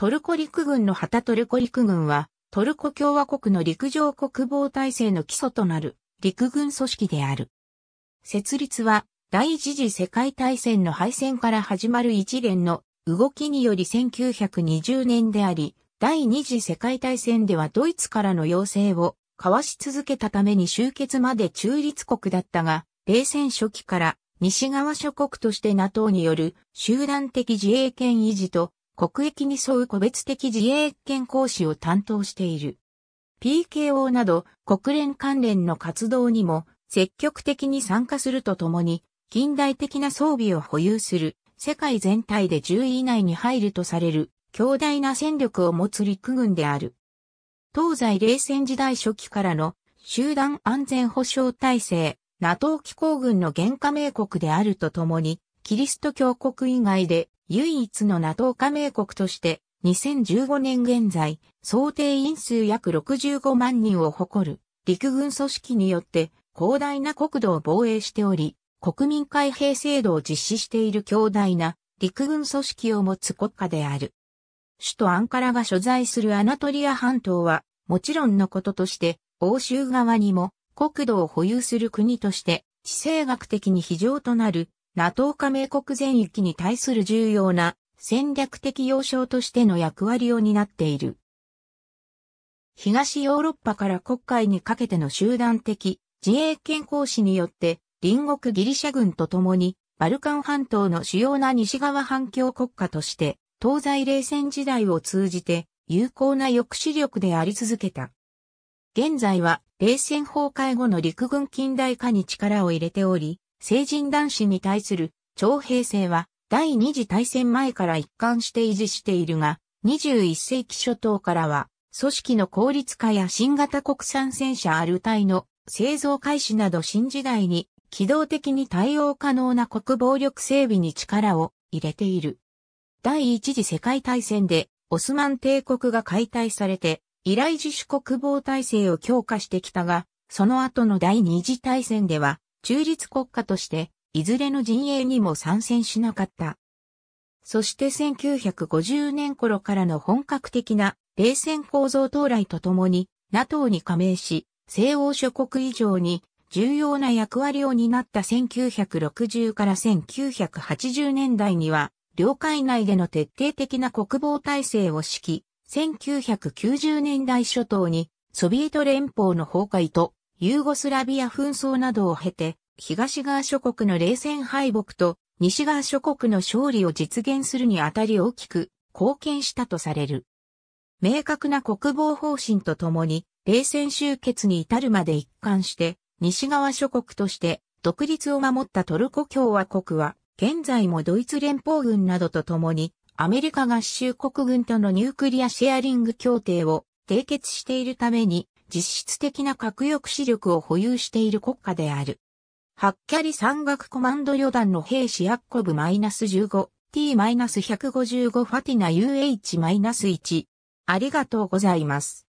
トルコ陸軍の旗トルコ陸軍は、トルコ共和国の陸上国防体制の基礎となる陸軍組織である。設立は、第一次世界大戦の敗戦から始まる一連の動きにより1920年であり、第二次世界大戦ではドイツからの要請を交わし続けたために終結まで中立国だったが、冷戦初期から西側諸国として NATO による集団的自衛権維持と国益に沿う個別的自衛権行使を担当している。PKO など国連関連の活動にも積極的に参加するとともに、近代的な装備を保有する、世界全体で10位以内に入るとされる、強大な戦力を持つ陸軍である。東西冷戦時代初期からの集団安全保障体制、NATO 機構軍の原加盟国であるとともに、キリスト教国以外で唯一の NATO 加盟国として2015年現在、想定員数約65万人を誇る陸軍組織によって広大な国土を防衛しており、国民開閉制度を実施している強大な陸軍組織を持つ国家である。首都アンカラが所在するアナトリア半島は、もちろんのこととして、欧州側にも国土を保有する国として、地政学的に非常となる NATO 加盟国全域に対する重要な戦略的要衝としての役割を担っている。東ヨーロッパから国会にかけての集団的自衛権行使によって隣国ギリシャ軍と共にバルカン半島の主要な西側反共国家として東西冷戦時代を通じて有効な抑止力であり続けた。現在は冷戦崩壊後の陸軍近代化に力を入れており、成人男子に対する徴兵制は第二次大戦前から一貫して維持しているが、21世紀初頭からは、組織の効率化や新型国産戦車アルタイの製造開始など新時代に機動的に対応可能な国防力整備に力を入れている。第一次世界大戦でオスマン帝国が解体されて、依頼自主国防体制を強化してきたが、その後の第二次大戦では中立国家として、いずれの陣営にも参戦しなかった。そして1950年頃からの本格的な冷戦構造到来とともに NATO に加盟し、西欧諸国以上に重要な役割を担った1960から1980年代には、領海内での徹底的な国防体制を敷き、1990年代初頭にソビエト連邦の崩壊とユーゴスラビア紛争などを経て、東側諸国の冷戦敗北と西側諸国の勝利を実現するにあたり大きく貢献したとされる。明確な国防方針とともに、冷戦終結に至るまで一貫して、西側諸国として独立を守ったトルコ共和国は、現在もドイツ連邦軍などとともに、アメリカ合衆国軍とのニュークリアシェアリング協定を締結しているために、実質的な核抑止力を保有している国家である。ハッキャリ山岳コマンド旅団の兵士ヤッコブ -15、t-155 ファティナ UH-1。ありがとうございます。